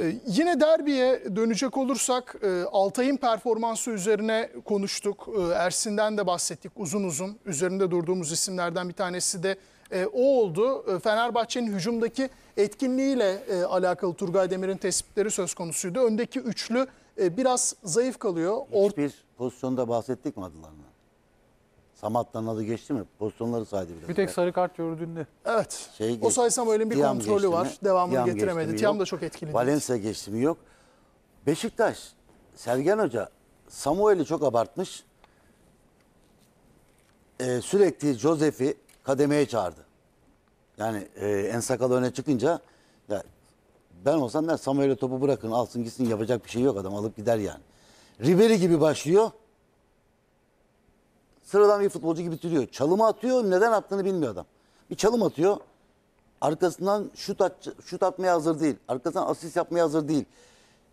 Ee, yine derbiye dönecek olursak e, Altay'ın performansı üzerine konuştuk. E, Ersin'den de bahsettik uzun uzun. Üzerinde durduğumuz isimlerden bir tanesi de e, o oldu. E, Fenerbahçe'nin hücumdaki etkinliğiyle e, alakalı Turgay Demir'in tespitleri söz konusuydu. Öndeki üçlü e, biraz zayıf kalıyor. Or Hiçbir pozisyonda bahsettik mi adlarını? Samat'tan adı geçti mi? Pozisyonları saydı biraz. Bir tek sarı kart gördüğünde. Evet. Şey o öyle bir Tiam kontrolü var. Mi? Devamını Tiam getiremedi. mi? Tiam da çok etkili. değil. Valencia geçti mi? Yok. Beşiktaş, Sergen Hoca Samuel'i çok abartmış. Ee, sürekli Josef'i kademeye çağırdı. Yani e, en sakalı öne çıkınca ya ben olsam ben Samuel'e topu bırakın alsın gitsin yapacak bir şey yok adam alıp gider yani. Ribery gibi başlıyor. Sıradan bir futbolcu gibi duruyor. Çalımı atıyor. Neden attığını bilmiyor adam. Bir çalım atıyor. Arkasından şut, at, şut atmaya hazır değil. Arkasından asist yapmaya hazır değil.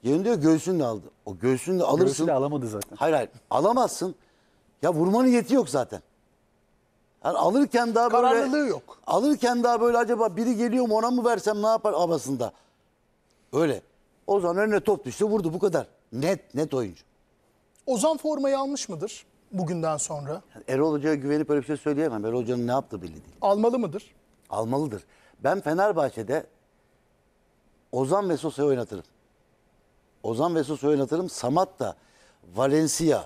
Yerini diyor göğsünü de aldı. O göğsünü alırsın. Göğsünü alamadı zaten. Hayır hayır alamazsın. Ya vurma niyeti yok zaten. Yani alırken daha böyle... Kararlılığı yok. Alırken daha böyle acaba biri geliyor mu ona mı versem ne yapar abasında? Öyle. Ozan önüne top düştü vurdu bu kadar. Net net oyuncu. Ozan formayı almış mıdır? bugünden sonra? Erol Hoca'ya güvenip öyle bir şey söyleyemem. Erol Hoca'nın ne yaptığı belli değil. Almalı mıdır? Almalıdır. Ben Fenerbahçe'de Ozan ve Sosa'yı oynatırım. Ozan ve Sosa'yı oynatırım. Samat da Valencia,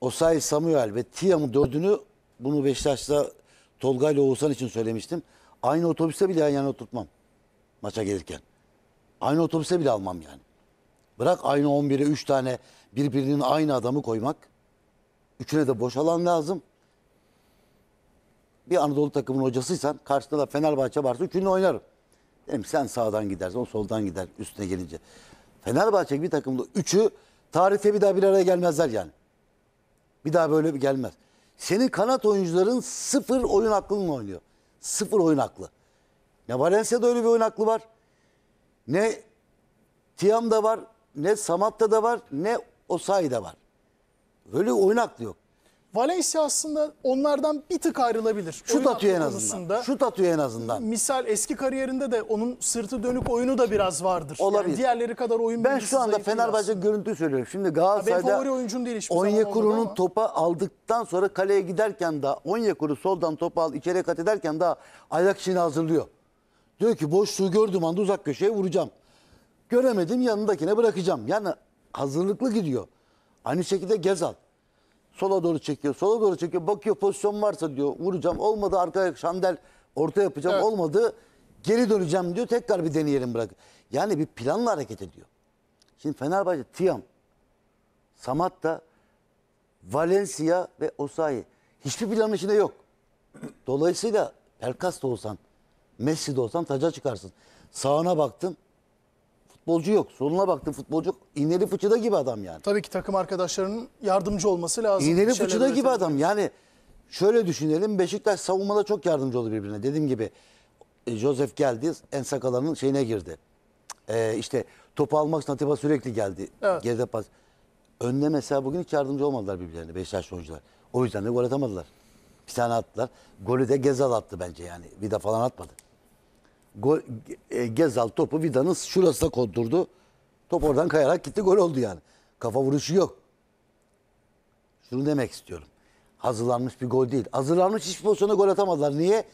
Osay Samuel ve Tiam'ın dördünü bunu Beşiktaş'ta Tolga ile Oğuzhan için söylemiştim. Aynı otobüste bile yan yana oturtmam maça gelirken. Aynı otobüse bile almam yani. Bırak aynı 11'e 3 tane birbirinin aynı adamı koymak. Üçüne de boş alan lazım. Bir Anadolu takımının hocasıysan karşında da Fenerbahçe varsa üçünü oynarım. Dedim sen sağdan gidersin o soldan gider üstüne gelince. Fenerbahçe bir takımda üçü tarihte bir daha bir araya gelmezler yani. Bir daha böyle bir gelmez. Senin kanat oyuncuların sıfır oyun aklınla oynuyor. Sıfır oyun aklı. Ne Valencia'da öyle bir oyun aklı var. Ne Tiam'da var. Ne Samat'ta da var. Ne Osay'da var. Böyle oynak yok. Valencia aslında onlardan bir tık ayrılabilir. Şu tatıyor en azından. Şu tatıyor en azından. Misal eski kariyerinde de onun sırtı dönük oyunu da biraz vardır. Olabilir. Yani diğerleri kadar oyun Ben şu anda Fenerbahçe görüntü söylüyorum. Şimdi Galatasaray'da Ben benim favori oyuncum değil hiçbir Onyekuru'nun topa aldıktan sonra kaleye giderken daha Onyekuru soldan topu al içeri kat ederken daha ayak içini hazırlıyor. Diyor ki boşluğu gördüm, anda uzak köşeye vuracağım. Göremedim yanındakine bırakacağım. Yani hazırlıklı gidiyor. Aynı şekilde Gezal. Sola doğru çekiyor, sola doğru çekiyor. Bakıyor pozisyon varsa diyor vuracağım. Olmadı arkaya şandel orta yapacağım. Evet. Olmadı geri döneceğim diyor. Tekrar bir deneyelim bırak. Yani bir planla hareket ediyor. Şimdi Fenerbahçe, Tiam, Samatta, Valencia ve Osayi. Hiçbir planın içinde yok. Dolayısıyla Pelkas da olsan, Messi de olsan taca çıkarsın. Sağına baktın futbolcu yok. Sonuna baktım futbolcu yok. İğneli fıçıda gibi adam yani. Tabii ki takım arkadaşlarının yardımcı olması lazım. İğneli fıçıda gibi adam yani. Şöyle düşünelim Beşiktaş savunmada çok yardımcı oldu birbirine. Dediğim gibi e, Joseph geldi en sakalanın şeyine girdi. Ee, işte topu almak için Atiba sürekli geldi. Evet. Geride pas. Önde mesela bugün hiç yardımcı olmadılar birbirlerine Beşiktaş oyuncular. O yüzden de gol atamadılar. Bir tane attılar. Golü de Gezal attı bence yani. Bir de falan atmadı. Gol, e, Gezal topu Vida'nın şurasına kondurdu. Top oradan kayarak gitti gol oldu yani. Kafa vuruşu yok. Şunu demek istiyorum. Hazırlanmış bir gol değil. Hazırlanmış hiçbir pozisyona gol atamadılar. Niye?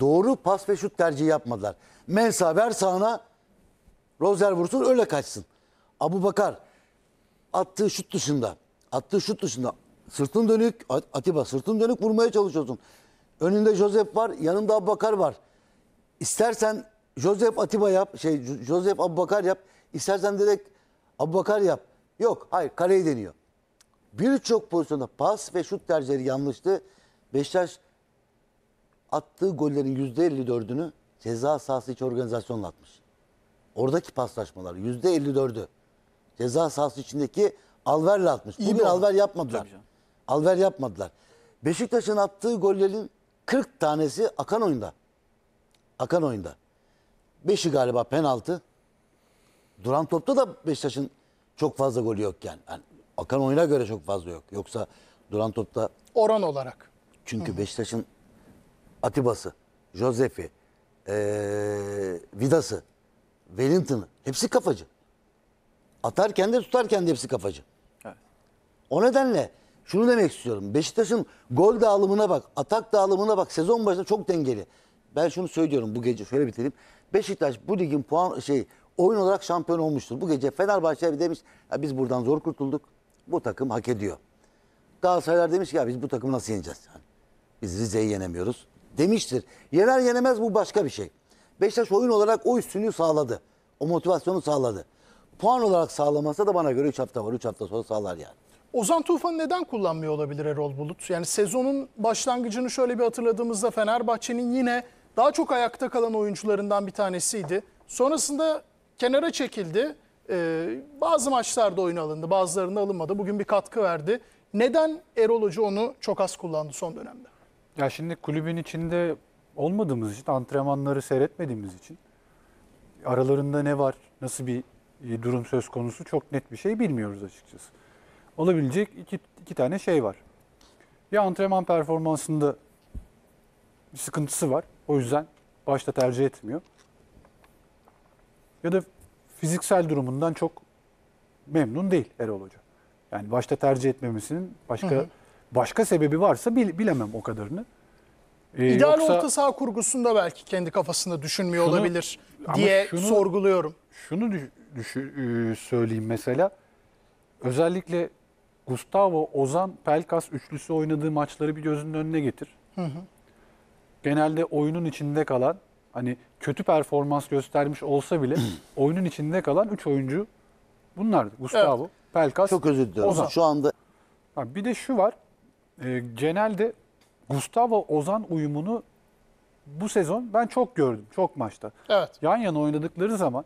Doğru pas ve şut tercihi yapmadılar. Mensa ver sağına Rozer vursun öyle kaçsın. Abu Bakar attığı şut dışında attığı şut dışında sırtın dönük Atiba sırtın dönük vurmaya çalışıyorsun. Önünde Josep var yanında Abu Bakar var. İstersen Joseph Atiba yap, şey Joseph Abubakar yap. İstersen direkt Abubakar yap. Yok, hayır kareyi deniyor. Birçok pozisyonda pas ve şut tercihleri yanlıştı. Beşiktaş attığı gollerin %54'ünü ceza sahası içi organizasyonla atmış. Oradaki paslaşmalar %54'ü ceza sahası içindeki Alver'le atmış. İyi Bugün Alver yapmadılar. Alver yapmadılar. Beşiktaş'ın attığı gollerin 40 tanesi akan oyunda. Hakan oyunda. Beşi galiba penaltı. Duran topta da Beşiktaş'ın çok fazla golü yok yani. Hakan Akan oyuna göre çok fazla yok. Yoksa duran topta... Oran olarak. Çünkü Beşiktaş'ın Atiba'sı, Josefi, ee, Vida'sı, Wellington'ı hepsi kafacı. Atarken de tutarken de hepsi kafacı. O nedenle şunu demek istiyorum. Beşiktaş'ın gol dağılımına bak, atak dağılımına bak. Sezon başında çok dengeli ben şunu söylüyorum bu gece şöyle bitirelim. Beşiktaş bu ligin puan şey oyun olarak şampiyon olmuştur. Bu gece Fenerbahçe demiş ya biz buradan zor kurtulduk. Bu takım hak ediyor. Galatasaraylar demiş ki ya biz bu takımı nasıl yeneceğiz? Yani biz Rize'yi yenemiyoruz demiştir. Yener yenemez bu başka bir şey. Beşiktaş oyun olarak o üstünlüğü sağladı. O motivasyonu sağladı. Puan olarak sağlamasa da bana göre 3 hafta var. 3 hafta sonra sağlar yani. Ozan Tufan neden kullanmıyor olabilir Erol Bulut? Yani sezonun başlangıcını şöyle bir hatırladığımızda Fenerbahçe'nin yine daha çok ayakta kalan oyuncularından bir tanesiydi. Sonrasında kenara çekildi. Ee, bazı maçlarda oyuna alındı, bazılarında alınmadı. Bugün bir katkı verdi. Neden Erol Hoca onu çok az kullandı son dönemde? Ya şimdi kulübün içinde olmadığımız için, antrenmanları seyretmediğimiz için aralarında ne var, nasıl bir durum söz konusu çok net bir şey bilmiyoruz açıkçası. Olabilecek iki, iki tane şey var. Ya antrenman performansında bir sıkıntısı var. O yüzden başta tercih etmiyor. Ya da fiziksel durumundan çok memnun değil Erol Hoca. Yani başta tercih etmemesinin başka hı hı. başka sebebi varsa bilemem o kadarını. Ee, İdeal yoksa, orta saha kurgusunda belki kendi kafasında düşünmüyor şunu, olabilir diye şunu, sorguluyorum. Şunu düşü, e, söyleyeyim mesela. Özellikle Gustavo, Ozan, Pelkas üçlüsü oynadığı maçları bir gözünün önüne getir. Hı hı genelde oyunun içinde kalan hani kötü performans göstermiş olsa bile oyunun içinde kalan 3 oyuncu bunlardı. Gustavo, Pelkas, Çok özür diliyorum. Ozan. Şu anda Ha, bir de şu var. E, genelde Gustavo Ozan uyumunu bu sezon ben çok gördüm. Çok maçta. Evet. Yan yana oynadıkları zaman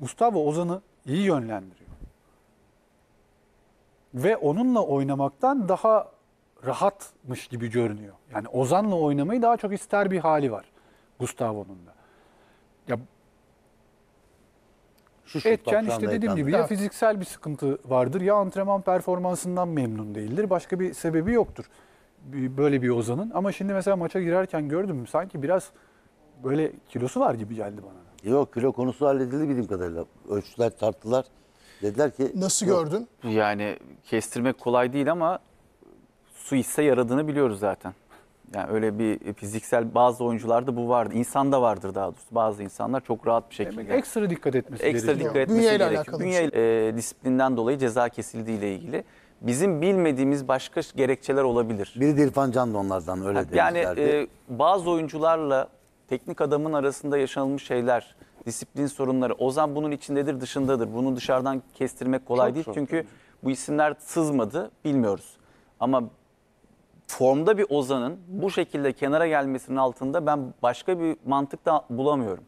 Gustavo Ozan'ı iyi yönlendiriyor. Ve onunla oynamaktan daha rahatmış gibi görünüyor. Yani Ozan'la oynamayı daha çok ister bir hali var Gustavo'nun da. Ya şu Etken işte dediğim gibi ya fiziksel bir sıkıntı vardır ya antrenman performansından memnun değildir. Başka bir sebebi yoktur böyle bir Ozan'ın. Ama şimdi mesela maça girerken gördüm sanki biraz böyle kilosu var gibi geldi bana. Yok kilo konusu halledildi bildiğim kadarıyla. Ölçtüler tarttılar. Dediler ki... Nasıl yok. gördün? Yani kestirmek kolay değil ama su içse yaradığını biliyoruz zaten. Yani öyle bir fiziksel bazı oyuncularda bu vardı. İnsan da vardır daha doğrusu. Bazı insanlar çok rahat bir şekilde. Demek ekstra dikkat etmesi ekstra gerekiyor. dikkat etmesi Dünyayla gerekiyor. Dünya şey. e, disiplinden dolayı ceza kesildiği ile ilgili. Bizim bilmediğimiz başka gerekçeler olabilir. Biri de İrfan Can da onlardan öyle ha, Yani e, bazı oyuncularla teknik adamın arasında yaşanılmış şeyler, disiplin sorunları. Ozan bunun içindedir, dışındadır. Bunu dışarıdan kestirmek kolay çok değil. Çok Çünkü önemli. bu isimler sızmadı, bilmiyoruz. Ama formda bir Ozan'ın bu şekilde kenara gelmesinin altında ben başka bir mantık da bulamıyorum.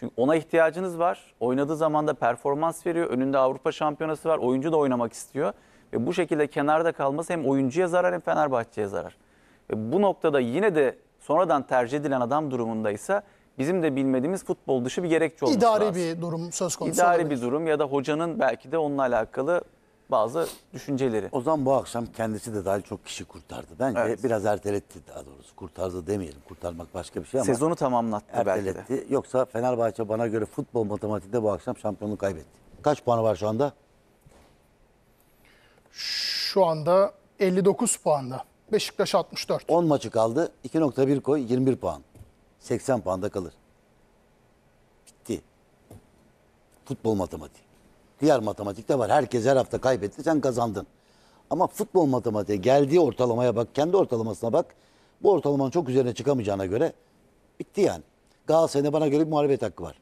Çünkü ona ihtiyacınız var. Oynadığı zaman da performans veriyor. Önünde Avrupa Şampiyonası var. Oyuncu da oynamak istiyor. Ve bu şekilde kenarda kalması hem oyuncuya zarar hem Fenerbahçe'ye zarar. Ve bu noktada yine de sonradan tercih edilen adam durumundaysa bizim de bilmediğimiz futbol dışı bir gerekçe olması İdari lazım. bir durum söz konusu İdari olabilir. bir durum ya da hocanın belki de onunla alakalı bazı düşünceleri. O zaman bu akşam kendisi de dahil çok kişi kurtardı. Bence Evet. biraz erteletti daha doğrusu. Kurtardı demeyelim. Kurtarmak başka bir şey ama Sezonu tamamlattı belki de. erteletti. Yoksa Fenerbahçe bana göre futbol matematiğinde bu akşam şampiyonluğu kaybetti. Kaç puanı var şu anda? Şu anda 59 puanda. Beşiktaş 64. 10 maçı kaldı. 2.1 koy 21 puan. 80 puanda kalır. Bitti. Futbol matematiği. Diğer matematikte var. Herkes her hafta kaybetti. Sen kazandın. Ama futbol matematiği geldiği ortalamaya bak. Kendi ortalamasına bak. Bu ortalamanın çok üzerine çıkamayacağına göre bitti yani. Galatasaray'ın bana göre bir muhalefet hakkı var.